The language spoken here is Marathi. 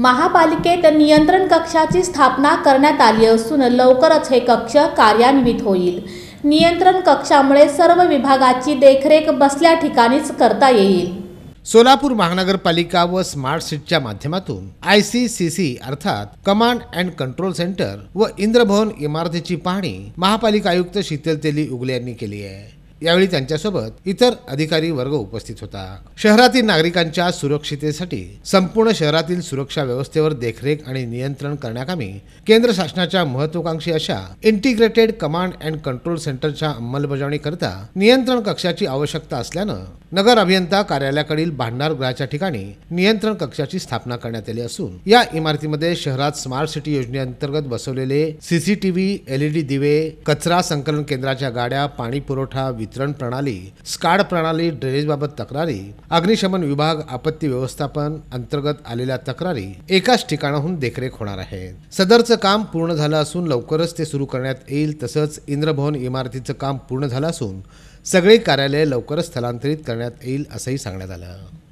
महापालिकेत नियंत्रण कक्षाची स्थापना करण्यात आली असून लवकरच हे कक्ष कार्यान्वित होईल नियंत्रण कक्षामुळे सर्व विभागाची देखरेख बसल्या ठिकाणीच करता येईल सोलापूर महानगरपालिका व स्मार्ट सिटीच्या माध्यमातून आय सी सी सी अर्थात कमांड अँड कंट्रोल सेंटर व इंद्रभवन इमारतीची पाहणी महापालिका आयुक्त शीतल तेली उगले यांनी केली आहे यावेळी त्यांच्यासोबत इतर अधिकारी वर्ग उपस्थित होता शहरातील नागरिकांच्या सुरक्षितेसाठी संपूर्ण शहरातील सुरक्षा व्यवस्थेवर देखरेख आणि नियंत्रण करण्याकामी केंद्र शासनाच्या महत्वाकांक्षी अशा इंटिग्रेटेड कमांड अँड कंट्रोल सेंटरच्या करता नियंत्रण कक्षाची आवश्यकता असल्यानं नगर अभियंता कार्यालयाकडील भांडार गृहाच्या ठिकाणी नियंत्रण कक्षाची स्थापना करण्यात आली असून या इमारतीमध्ये शहरात स्मार्ट सिटी योजनेअंतर्गत बसवलेले सीसीटीव्ही एलईडी दिवे कचरा संकलन केंद्राच्या गाड्या पाणी पुरवठा वितरण प्रणाली स्काड प्रणाली ड्रेनेजबाबत तक्रारी अग्निशमन विभाग आपत्ती व्यवस्थापन अंतर्गत आलेल्या तक्रारी एकाच ठिकाणाहून देखरेख होणार आहे सदरचं काम पूर्ण झालं असून लवकरच ते सुरू करण्यात येईल तसंच इंद्रभवन इमारतीचं काम पूर्ण झालं असून सगळे कार्यालय लवकरच स्थलांतरित करण्यात येईल असंही सांगण्यात आलं